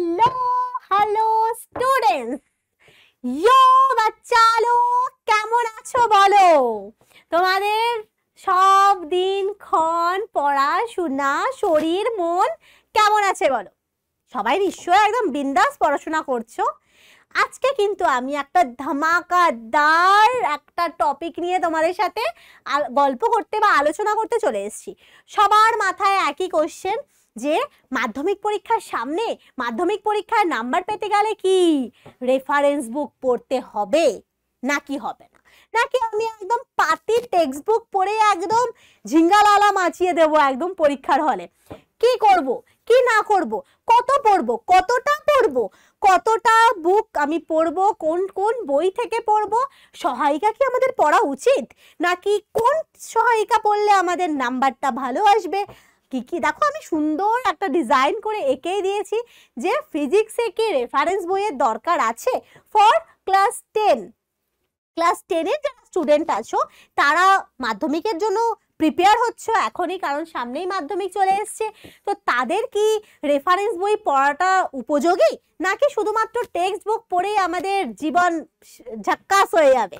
Hello hello students yo বাচ্চালো কেমন আছো বলো তোমাদের সব দিন ক্ষণ পড়াশোনা শরীর মন কেমন আছে বলো সবাই নিশ্চয়ই একদম বিন্দাস পড়াশোনা করছো আজকে কিন্তু আমি একটা ধামাকাদার একটা টপিক নিয়ে তোমাদের সাথে গল্প করতে বা আলোচনা করতে চলে এসেছি সবার মাথায় একই কোশ্চেন যে মাধ্যমিক পরীক্ষার সামনে মাধ্যমিক পরীক্ষার নাম্বার পেতে গেলে কি রেফারেন্স বুক পড়তে হবে নাকি হবে না নাকি আমি একদম পাতি টেক্সট বুক পড়ে একদম ঝিঙ্গালালা মাচিয়ে দেব একদম পরীক্ষার হলে কি করব কি না করব কত পড়ব কতটা পড়ব কতটা বুক আমি পড়ব কোন কোন বই থেকে পড়ব সহায়িকা কি আমাদের পড়া উচিত নাকি কোন সহায়িকা পড়লে আমাদের নাম্বারটা ভালো আসবে কি কি দেখো আমি সুন্দর একটা ডিজাইন করে এঁকেই দিয়েছি যে ফিজিক্সে কি রেফারেন্স বইয়ের দরকার আছে ফর ক্লাস টেন ক্লাস টেনের যারা স্টুডেন্ট আছো তারা মাধ্যমিকের জন্য প্রিপেয়ার হচ্ছে এখনই কারণ সামনেই মাধ্যমিক চলে এসছে তো তাদের কি রেফারেন্স বই পড়াটা উপযোগী নাকি শুধুমাত্র টেক্সট বুক পড়েই আমাদের জীবন ঝাক্কাস হয়ে যাবে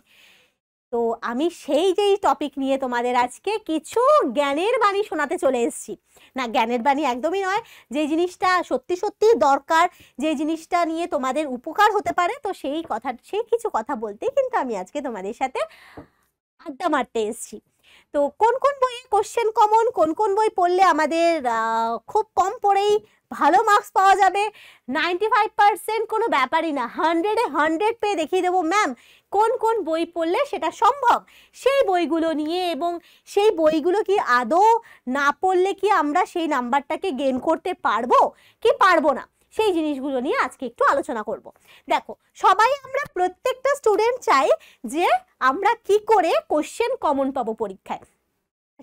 তো আমি সেই যেই টপিক নিয়ে তোমাদের আজকে কিছু জ্ঞানের বাণী শোনাতে চলে এসেছি না জ্ঞানের বাণী একদমই নয় যে জিনিসটা সত্যি সত্যি দরকার যে জিনিসটা নিয়ে তোমাদের উপকার হতে পারে তো সেই কথা সেই কিছু কথা বলতেই কিন্তু আমি আজকে তোমাদের সাথে আড্ডা মারতে এসেছি তো কোন কোন বইয়ের কোশ্চেন কমন কোন কোন বই পড়লে আমাদের খুব কম পড়েই ভালো মার্কস পাওয়া যাবে নাইনটি ফাইভ পারসেন্ট কোনো ব্যাপারই না হানড্রেডে হানড্রেড পেয়ে দেখিয়ে দেবো ম্যাম কোন কোন বই পড়লে সেটা সম্ভব সেই বইগুলো নিয়ে এবং সেই বইগুলো কি আদৌ না পড়লে কি আমরা সেই নাম্বারটাকে গেন করতে পারবো কি পারবো না সেই জিনিসগুলো নিয়ে আজকে একটু আলোচনা করব। দেখো সবাই আমরা প্রত্যেকটা স্টুডেন্ট চাই যে আমরা কি করে কোশ্চেন কমন পাবো পরীক্ষায়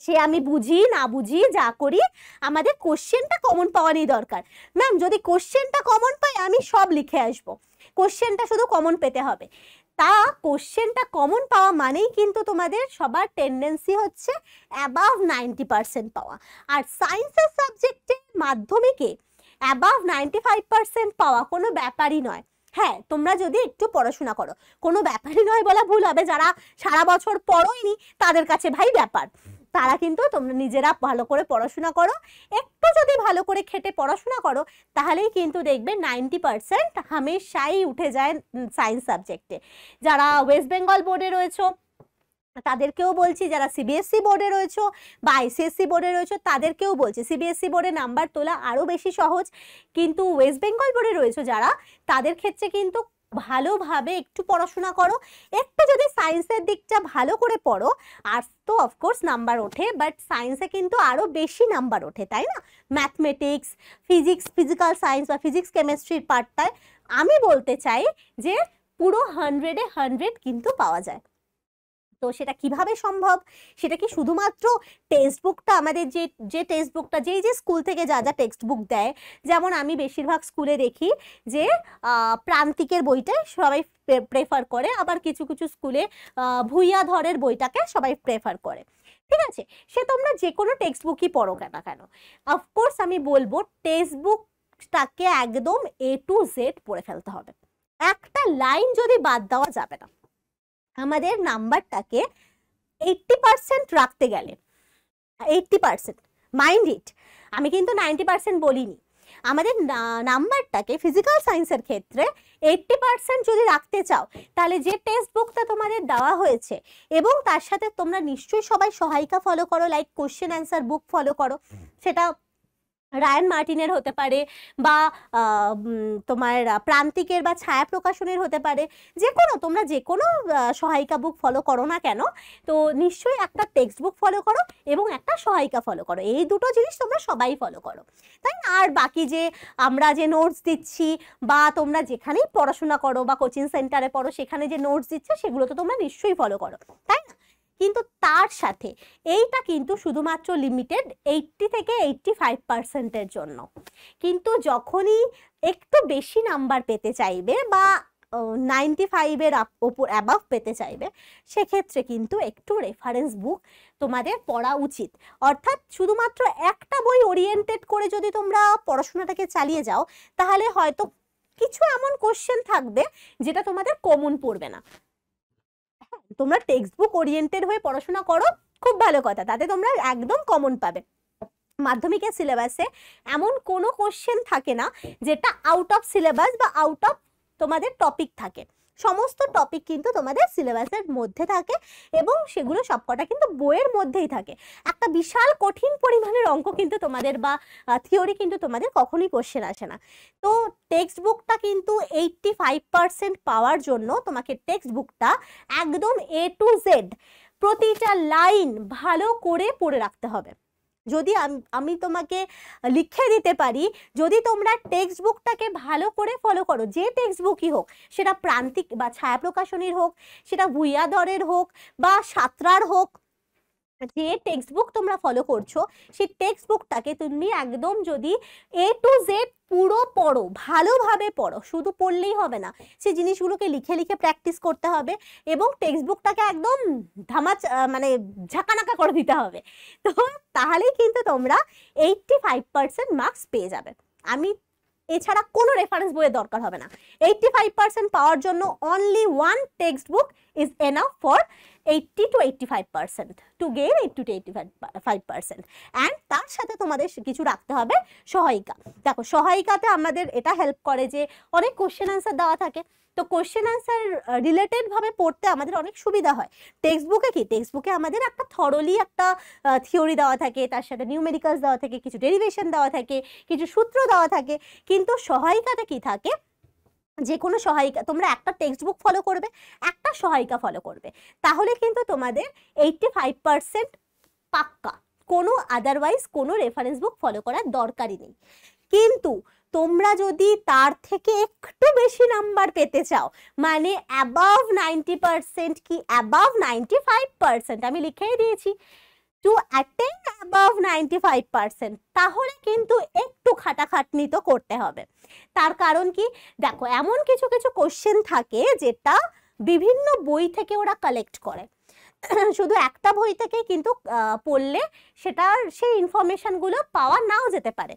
সে আমি বুঝি না বুঝি যা করি আমাদের কোশ্চেনটা কমন পাওয়ারই দরকার ম্যাম যদি কোশ্চেনটা কমন পাই আমি সব লিখে আসব। কোশ্চেনটা শুধু কমন পেতে হবে তা কোশ্চেনটা কমন পাওয়া মানেই কিন্তু তোমাদের সবার টেন্ডেন্সি হচ্ছে অ্যাবাভ নাইনটি পারসেন্ট পাওয়া আর সায়েন্সের সাবজেক্টে মাধ্যমিকে অ্যাবাভ নাইনটি ফাইভ পার্সেন্ট পাওয়া কোনো ব্যাপারই নয় হ্যাঁ তোমরা যদি একটু পড়াশোনা করো কোনো ব্যাপারই নয় বলা ভুল হবে যারা সারা বছর পড়োইনি তাদের কাছে ভাই ব্যাপার তারা কিন্তু তোমরা নিজেরা ভালো করে পড়াশোনা করো একটু যদি ভালো করে খেটে পড়াশোনা করো তাহলেই কিন্তু দেখবে নাইনটি পারসেন্ট হামেশাই উঠে যায় সায়েন্স সাবজেক্টে যারা ওয়েস্ট বেঙ্গল বোর্ডে রয়েছে তাদেরকেও বলছি যারা সিবিএসসি বোর্ডে রয়েছে বা আইসিএসসি বোর্ডে রয়েছে তাদেরকেও বলছি সিবিএসসি বোর্ডে নাম্বার তোলা আরও বেশি সহজ কিন্তু ওয়েস্ট বেঙ্গল বোর্ডে রয়েছে যারা তাদের ক্ষেত্রে কিন্তু ভালোভাবে একটু পড়াশোনা করো একটু যদি সায়েন্সের দিকটা ভালো করে পড়ো আর্টস তো অফকোর্স নাম্বার ওঠে বাট সায়েন্সে কিন্তু আরও বেশি নাম্বার ওঠে তাই না ম্যাথমেটিক্স ফিজিক্স ফিজিক্যাল সায়েন্স বা ফিজিক্স কেমিস্ট্রির পার্টটায় আমি বলতে চাই যে পুরো হান্ড্রেডে হান্ড্রেড কিন্তু পাওয়া যায় তো সেটা কিভাবে সম্ভব সেটা কি শুধুমাত্র টেক্সট বুকটা আমাদের যে যে টেক্সট বুকটা যেই যে স্কুল থেকে যা যা টেক্সট বুক দেয় যেমন আমি বেশিরভাগ স্কুলে দেখি যে প্রান্তিকের বইটা সবাই প্রেফার করে আবার কিছু কিছু স্কুলে ভূইয়া ধরের বইটাকে সবাই প্রেফার করে ঠিক আছে সে তোমরা যে কোনো টেক্সট বুকই পড়ো কেন কেন অফকোর্স আমি বলবো টেক্সট বুকটাকে একদম এ টু জেড পড়ে ফেলতে হবে একটা লাইন যদি বাদ দেওয়া যাবে না আমাদের নাম্বারটাকে এইট্টি পারসেন্ট রাখতে গেলে এইটটি পারসেন্ট মাইন্ড ইট আমি কিন্তু নাইনটি পারসেন্ট বলিনি আমাদের নাম্বারটাকে ফিজিক্যাল সায়েন্সের ক্ষেত্রে এইট্টি পারসেন্ট যদি রাখতে চাও তাহলে যে টেক্সট বুকটা তোমাদের দেওয়া হয়েছে এবং তার সাথে তোমরা নিশ্চয়ই সবাই সহায়িকা ফলো করো like question answer book follow করো সেটা রায়ান মার্টিনের হতে পারে বা তোমার প্রান্তিকের বা ছায়া প্রকাশনের হতে পারে যে কোনো তোমরা যে কোনো সহায়িকা বুক ফলো করো না কেন তো নিশ্চয়ই একটা টেক্সট বুক ফলো করো এবং একটা সহায়িকা ফলো করো এই দুটো জিনিস তোমরা সবাই ফলো করো তাই আর বাকি যে আমরা যে নোটস দিচ্ছি বা তোমরা যেখানেই পড়াশোনা করো বা কোচিং সেন্টারে পড়ো সেখানে যে নোটস দিচ্ছে সেগুলো তো তোমরা নিশ্চয়ই ফলো করো তাই না কিন্তু তার সাথে এইটা কিন্তু শুধুমাত্র লিমিটেড এইটটি থেকে এইটটি ফাইভ পার্সেন্টের জন্য কিন্তু যখনই একটু বেশি নাম্বার পেতে চাইবে বা নাইনটি ফাইভের ওপর অ্যাবাভ পেতে চাইবে সেক্ষেত্রে কিন্তু একটু রেফারেন্স বুক তোমাদের পড়া উচিত অর্থাৎ শুধুমাত্র একটা বই ওরিয়েন্টেড করে যদি তোমরা পড়াশোনাটাকে চালিয়ে যাও তাহলে হয়তো কিছু এমন কোশ্চেন থাকবে যেটা তোমাদের কমন পড়বে না তোমরা টেক্সট বুক ওরিয়েন্টেড হয়ে পড়াশোনা করো খুব ভালো কথা তাতে তোমরা একদম কমন পাবে মাধ্যমিকের সিলেবাসে এমন কোনো কোশ্চেন থাকে না যেটা আউট অফ সিলেবাস বা আউট অফ তোমাদের টপিক থাকে সমস্ত টপিক কিন্তু তোমাদের সিলেবাসের মধ্যে থাকে এবং সেগুলো সবকটা কিন্তু বইয়ের মধ্যেই থাকে একটা বিশাল কঠিন পরিমাণের অঙ্ক কিন্তু তোমাদের বা থিওরি কিন্তু তোমাদের কখনোই কোশ্চেন আসে না তো টেক্সট বুকটা কিন্তু এইটটি ফাইভ পাওয়ার জন্য তোমাকে টেক্সট বুকটা একদম এ টু জেড প্রতিটা লাইন ভালো করে পড়ে রাখতে হবে যদি আমি তোমাকে লিখে দিতে পারি যদি তোমরা টেক্সট বুকটাকে ভালো করে ফলো করো যে টেক্সট বুকই হোক সেটা প্রান্তিক বা ছায়া প্রকাশনীর হোক সেটা ভূয়াধরের হোক বা সাঁতরার হোক যে টেক্সট বুক তোমরা ফলো করছো সেই টেক্সট বুকটাকে তুমি একদম যদি এ টু জেড পুরো পড়ো ভালোভাবে পড়ো শুধু পড়লেই হবে না সে জিনিসগুলোকে লিখে লিখে প্র্যাকটিস করতে হবে এবং টেক্সট বুকটাকে একদম ধামাচ মানে ঝাঁকানাকা করে দিতে হবে তো তাহলেই কিন্তু তোমরা এইটটি ফাইভ পার্সেন্ট মার্কস পেয়ে যাবে আমি এছাড়া কোনো রেফারেন্স বইয়ের দরকার হবে না এইটটি ফাইভ পার্সেন্ট পাওয়ার জন্য only one text book is enough for eighty two eighty five percent to gain eighty two eighty five percent and তার সাথে তোমাদের কিছু রাখতে হবে সহায়িকা দেখো সহায়িকাতে আমাদের এটা হেল্প করে যে অনেক কোশ্চেন আনসার দেওয়া থাকে তো কোশ্চেন অ্যান্সার রিলেটেডভাবে পড়তে আমাদের অনেক সুবিধা হয় টেক্সট বুকে কি টেক্সট বুকে আমাদের একটা থরলি একটা থিওরি দেওয়া থাকে তার সাথে নিউমেরিক্যালস দেওয়া থাকে কিছু ডেরিভেশন দেওয়া থাকে কিছু সূত্র দেওয়া থাকে কিন্তু সহায়িকাটা কি থাকে যে কোনো সহায়িকা তোমরা একটা টেক্সট বুক ফলো করবে একটা সহায়িকা ফলো করবে তাহলে কিন্তু তোমাদের এইটটি ফাইভ পারসেন্ট পাক্কা কোনো আদারওয়াইজ কোনো রেফারেন্স বুক ফলো করার দরকারই নেই কিন্তু তোমরা যদি তার থেকে একটু বেশি নাম্বার পেতে চাও মানে অ্যাবাভ নাইনটি পারসেন্ট কি অ্যাবাভ নাইনটি ফাইভ পারসেন্ট আমি লিখেই দিয়েছি to attain above ninety five percent তাহলে কিন্তু একটু খাটাখাটনি তো করতে হবে তার কারণ কি দেখো এমন কিছু কিছু কোশ্চেন থাকে যেটা বিভিন্ন বই থেকে ওরা কালেক্ট করে শুধু একটা বই থেকে কিন্তু পড়লে সেটার সেই ইনফরমেশনগুলো পাওয়া নাও যেতে পারে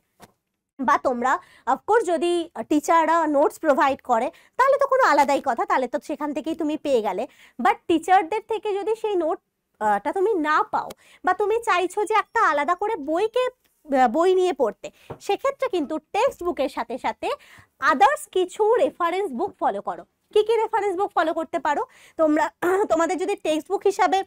বা তোমরা অফকোর্স যদি টিচাররা নোটস প্রোভাইড করে তাহলে তো কোনো আলাদাই কথা তাহলে তো সেখান থেকেই তুমি পেয়ে গেলে বাট টিচারদের থেকে যদি সেই নোটটা তুমি না পাও বা তুমি চাইছো যে একটা আলাদা করে বইকে বই নিয়ে পড়তে সেক্ষেত্রে কিন্তু টেক্সট বুকের সাথে সাথে আদার্স কিছু রেফারেন্স বুক ফলো করো কী কী রেফারেন্স বুক ফলো করতে পারো তোমরা তোমাদের যদি টেক্সট বুক হিসাবে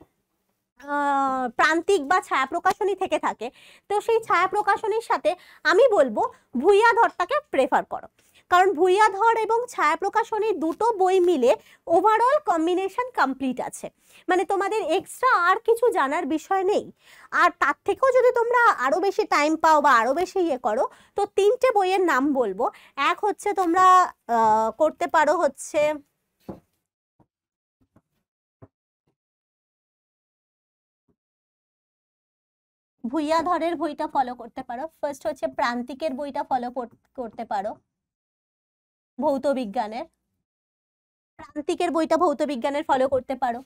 প্রান্তিক বা ছায়া প্রকাশনী থেকে থাকে তো সেই ছায়া প্রকাশনীর সাথে আমি বলবো ভূয়া ধরটাকে প্রেফার করো কারণ ভূয়াধর এবং ছায়া প্রকাশনী দুটো বই মিলে ওভারঅল কম্বিনেশন কমপ্লিট আছে মানে তোমাদের এক্সট্রা আর কিছু জানার বিষয় নেই আর তার থেকেও যদি তোমরা আরও বেশি টাইম পাও বা আরও বেশি ইয়ে করো তো তিনটে বইয়ের নাম বলবো এক হচ্ছে তোমরা করতে পারো হচ্ছে ভূঁইয়াধরের বইটা ফলো করতে পারো ফার্স্ট হচ্ছে প্রান্তিকের বইটা ফলো করতে পারো ভৌত বিজ্ঞানের প্রান্তিকের বইটা ভৌত বিজ্ঞানের ফলো করতে পারো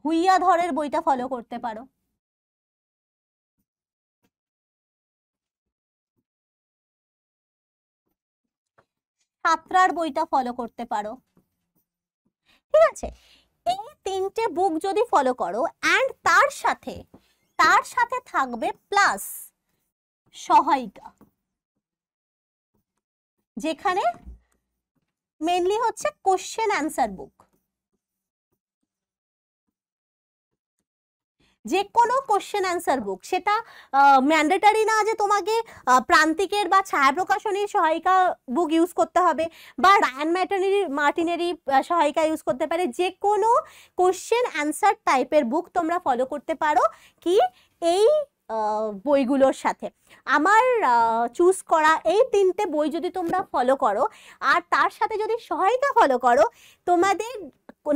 ভূঁইয়াধরের বইটা ফলো করতে পারো সাঁতরার বইটা ফলো করতে পারো ঠিক আছে এই তিনটে বুক যদি ফলো করো অ্যান্ড তার সাথে তার সাথে থাকবে প্লাস সহায়িকা যেখানে মেনলি হচ্ছে কোশ্চেন অ্যান্সার বুক যে কোনো কোশ্চেন অ্যান্সার বুক সেটা ম্যান্ডেটারি না যে তোমাকে প্রান্তিকের বা ছায়া প্রকাশনীর সহায়িকা বুক ইউজ করতে হবে বা রায়ান ম্যাটনেরি মার্টিনেরি সহায়িকা ইউজ করতে পারে যে কোনো কোশ্চেন অ্যান্সার টাইপের বুক তোমরা ফলো করতে পারো কি এই বইগুলোর সাথে আমার চুজ করা এই তিনটে বই যদি তোমরা ফলো করো আর তার সাথে যদি সহায়িকা ফলো করো তোমাদের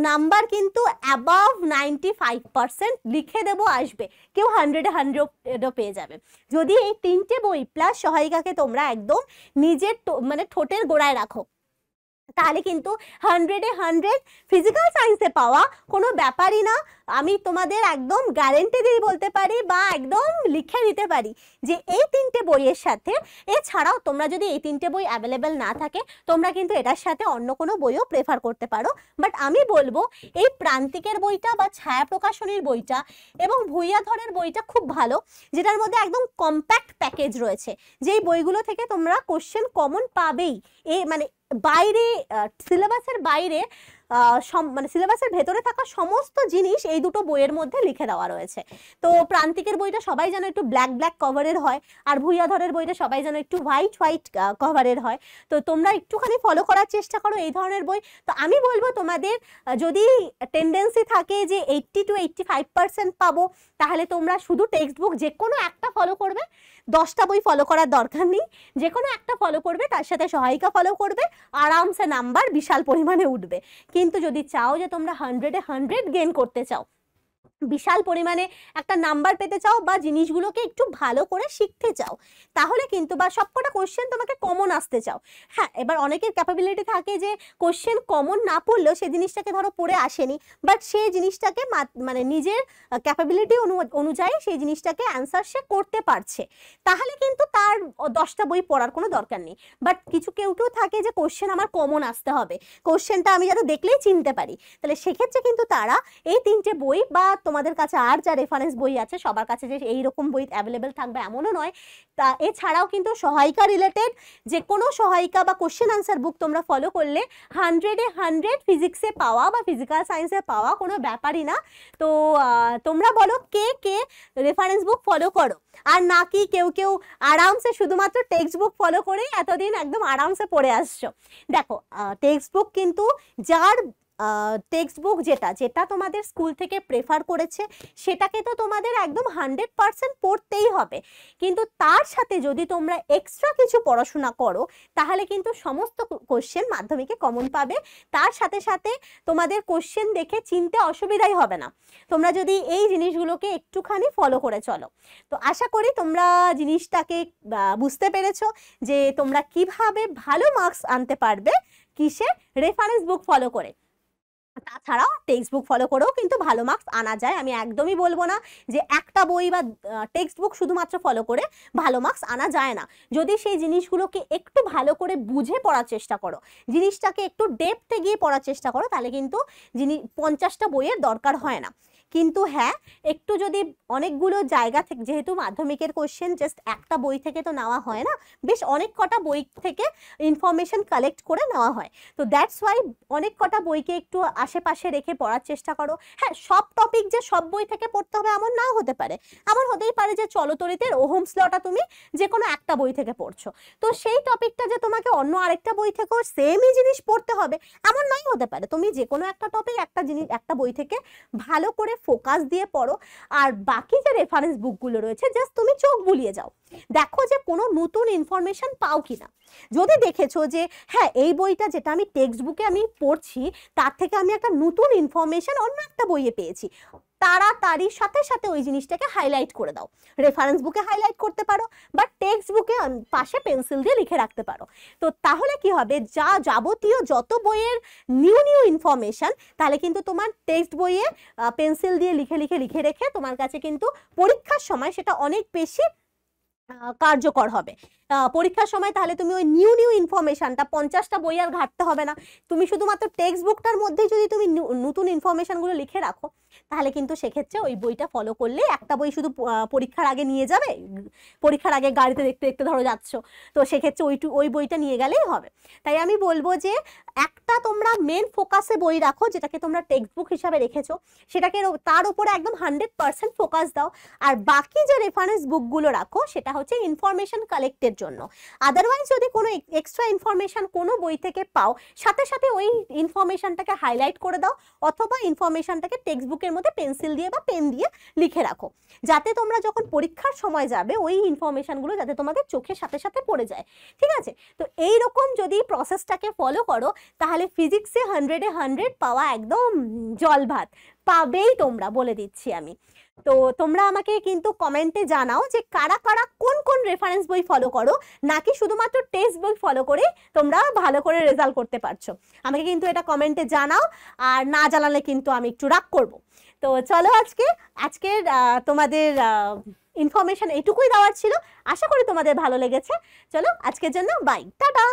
নাম্বার কিন্তু অ্যাবভ নাইনটি ফাইভ পার্সেন্ট লিখে দেবো আসবে কেউ হান্ড্রেডে হান্ড্রেডও পেয়ে যাবে যদি এই তিনটে বই প্লাস সহায়িকাকে তোমরা একদম নিজের মানে ঠোঁটের গোড়ায় রাখো তাহলে কিন্তু হান্ড্রেডে হান্ড্রেড ফিজিক্যাল সায়েন্সে পাওয়া কোনো ব্যাপারই না আমি তোমাদের একদম গ্যারেন্টি দিয়ে বলতে পারি বা একদম লিখে নিতে পারি যে এই তিনটে বইয়ের সাথে এছাড়াও তোমরা যদি এই তিনটে বই অ্যাভেলেবেল না থাকে তোমরা কিন্তু এটার সাথে অন্য কোনো বইও প্রেফার করতে পারো বাট আমি বলবো এই প্রান্তিকের বইটা বা ছায়া প্রকাশনীর বইটা এবং ভূঁইয়াধরের বইটা খুব ভালো যেটার মধ্যে একদম কম্প্যাক্ট প্যাকেজ রয়েছে যেই বইগুলো থেকে তোমরা কোশ্চেন কমন পাবেই এ মানে বাইরে সিলেবাসের বাইরে মানে সিলেবাসের ভেতরে থাকা সমস্ত জিনিস এই দুটো বইয়ের মধ্যে লিখে দেওয়া রয়েছে তো প্রান্তিকের বইটা সবাই যেন একটু ব্ল্যাক ব্ল্যাক কভারের হয় আর ভূয়াধরের বইটা সবাই যেন একটু হোয়াইট হোয়াইট কভারের হয় তো তোমরা একটুখানি ফলো করার চেষ্টা করো এই ধরনের বই তো আমি বলবো তোমাদের যদি টেন্ডেন্সি থাকে যে eighty two eighty five percent পাবো তাহলে তোমরা শুধু টেক্সট বুক যে কোনো একটা ফলো করবে দশটা বই ফলো করার দরকার নেই যে কোনো একটা ফলো করবে তার সাথে সহায়িকা ফলো করবে আরামসে নাম্বার বিশাল পরিমাণে উঠবে কিন্তু যদি চাও যে তোমরা হান্ড্রেডে হান্ড্রেড গেন করতে চাও বিশাল পরিমাণে একটা নাম্বার পেতে চাও বা জিনিসগুলোকে একটু ভালো করে শিখতে চাও তাহলে কিন্তু বা সবকটা কোশ্চেন তোমাকে কমন আসতে চাও হ্যাঁ এবার অনেকের ক্যাপাবিলিটি থাকে যে কোশ্চেন কমন না পড়লেও সে জিনিসটাকে ধরো পড়ে আসেনি বাট সেই জিনিসটাকে মানে নিজের ক্যাপাবিলিটি অনুযায়ী সেই জিনিসটাকে অ্যান্সার সে করতে পারছে তাহলে কিন্তু তার দশটা বই পড়ার কোনো দরকার নেই বাট কিছু কেউ কেউ থাকে যে কোশ্চেন আমার কমন আসতে হবে কোশ্চেনটা আমি যাতে দেখলেই চিনতে পারি তাহলে সেক্ষেত্রে কিন্তু তারা এই তিনটে বই বা তোমাদের কাছে আর যা রেফারেন্স বই আছে সবার কাছে যে এইরকম বই অ্যাভেলেবেল থাকবে এমনও নয় তা এছাড়াও কিন্তু সহায়িকা রিলেটেড যে কোনো সহায়িকা বা কোশ্চেন আনসার বুক তোমরা ফলো করলে হান্ড্রেডে হান্ড্রেড ফিজিক্সে পাওয়া বা ফিজিক্যাল সায়েন্সে পাওয়া কোনো ব্যাপারই না তো তোমরা বলো কে কে রেফারেন্স বুক ফলো করো আর নাকি কেউ কেউ আরামসে শুধুমাত্র টেক্সট বুক ফলো করেই এতদিন একদম আরামসে পড়ে আসছো দেখো টেক্সট বুক কিন্তু যার টেক্সট বুক যেটা যেটা তোমাদের স্কুল থেকে প্রেফার করেছে সেটাকে তো তোমাদের একদম হান্ড্রেড পারসেন্ট পড়তেই হবে কিন্তু তার সাথে যদি তোমরা এক্সট্রা কিছু পড়াশোনা করো তাহলে কিন্তু সমস্ত কোশ্চেন মাধ্যমিকে কমন পাবে তার সাথে সাথে তোমাদের কোশ্চেন দেখে চিনতে অসুবিধাই হবে না তোমরা যদি এই জিনিসগুলোকে একটুখানি ফলো করে চলো তো আশা করি তোমরা জিনিসটাকে বুঝতে পেরেছো যে তোমরা কিভাবে ভালো মার্কস আনতে পারবে কিসে রেফারেন্স বুক ফলো করে তাছাড়াও টেক্সট বুক ফলো করেও কিন্তু ভালো মার্কস আনা যায় আমি একদমই বলবো না যে একটা বই বা টেক্সট বুক শুধুমাত্র ফলো করে ভালো মার্কস আনা যায় না যদি সেই জিনিসগুলোকে একটু ভালো করে বুঝে পড়ার চেষ্টা করো জিনিসটাকে একটু ডেপথে গিয়ে পড়ার চেষ্টা করো তাহলে কিন্তু যিনি পঞ্চাশটা বইয়ের দরকার হয় না কিন্তু হ্যাঁ একটু যদি অনেকগুলো জায়গা থেকে যেহেতু মাধ্যমিকের কোশ্চেন জাস্ট একটা বই থেকে তো নেওয়া হয় না বেশ অনেক কটা বই থেকে ইনফরমেশন কালেক্ট করে নেওয়া হয় তো দ্যাটস ওয়াই অনেক কটা বইকে একটু আশেপাশে রেখে পড়ার চেষ্টা করো হ্যাঁ সব টপিক যে সব বই থেকে পড়তে হবে এমন নাও হতে পারে এমন হতেই পারে যে চলতরিতের ওহোম লটা তুমি যে কোনো একটা বই থেকে পড়ছো তো সেই টপিকটা যে তোমাকে অন্য আরেকটা বই থেকেও সেমই জিনিস পড়তে হবে এমন নাই হতে পারে তুমি যে কোনো একটা টপিক একটা জিনিস একটা বই থেকে ভালো করে ফোকাস দিয়ে পড়ো আর বাকি যে রেফারেন্স বুকগুলো রয়েছে জাস্ট তুমি চোখ বুলিয়ে যাও দেখো যে কোনো নতুন ইনফরমেশন পাও কি না যদি দেখেছো যে হ্যাঁ এই বইটা যেটা আমি টেক্সট বুকে আমি পড়ছি তার থেকে আমি একটা নতুন ইনফরমেশন অন্য একটা বইয়ে পেয়েছি তাড়াতাড়ি সাথে সাথে ওই জিনিসটাকে হাইলাইট করে দাও রেফারেন্স বুকে হাইলাইট করতে পারো বা টেক্সট বুকে পাশে পেন্সিল দিয়ে লিখে রাখতে পারো তো তাহলে কি হবে যা যাবতীয় যত বইয়ের নিউ নিউ ইনফরমেশান তাহলে কিন্তু তোমার টেক্সট বইয়ে পেন্সিল দিয়ে লিখে লিখে লিখে রেখে তোমার কাছে কিন্তু পরীক্ষার সময় সেটা অনেক বেশি কার্যকর হবে পরীক্ষার সময় তাহলে তুমি ওই নিউ নিউ ইনফরমেশানটা পঞ্চাশটা বই আর ঘাটতে হবে না তুমি শুধুমাত্র টেক্সট বুকটার মধ্যেই যদি তুমি নতুন ইনফরমেশানগুলো লিখে রাখো তাহলে কিন্তু সেক্ষেত্রে ওই বইটা ফলো করলে একটা বই শুধু পরীক্ষার আগে নিয়ে যাবে পরীক্ষার আগে গাড়িতে দেখতে দেখতে ধরো যাচ্ছ তো সেক্ষেত্রে ওইটু ওই বইটা নিয়ে গেলেই হবে তাই আমি বলবো যে একটা তোমরা মেন ফোকাসে বই রাখো যেটাকে তোমরা টেক্সট বুক হিসাবে রেখেছো সেটাকে তার উপরে একদম হান্ড্রেড পার্সেন্ট ফোকাস দাও আর বাকি যে রেফারেন্স বুকগুলো রাখো সেটা হচ্ছে ইনফরমেশন কালেক্টের জন্য আদারওয়াইজ যদি কোনো এক্সট্রা ইনফরমেশন কোনো বই থেকে পাও সাথে সাথে ওই ইনফরমেশনটাকে হাইলাইট করে দাও অথবা ইনফরমেশনটাকে টেক্সট বুকের মধ্যে পেন্সিল দিয়ে বা পেন দিয়ে লিখে রাখো যাতে তোমরা যখন পরীক্ষার সময় যাবে ওই ইনফরমেশনগুলো যাতে তোমাদের চোখের সাথে সাথে পড়ে যায় ঠিক আছে তো এই রকম যদি প্রসেসটাকে ফলো করো তাহলে ফিজিক্সে হান্ড্রেডে হান্ড্রেড পাওয়া একদম জল ভাত পাবেই তোমরা বলে দিচ্ছি আমি তো তোমরা আমাকে কিন্তু কমেন্টে জানাও যে কারা কারা কোন কোন রেফারেন্স বই ফলো করো নাকি শুধুমাত্র টেক্সট বই ফলো করে তোমরা ভালো করে রেজাল্ট করতে পারছো আমাকে কিন্তু এটা কমেন্টে জানাও আর না জানালে কিন্তু আমি একটু রাগ করব তো চলো আজকে আজকের তোমাদের ইনফরমেশান এটুকুই দেওয়ার ছিল আশা করি তোমাদের ভালো লেগেছে চলো আজকের জন্য বাই টাটা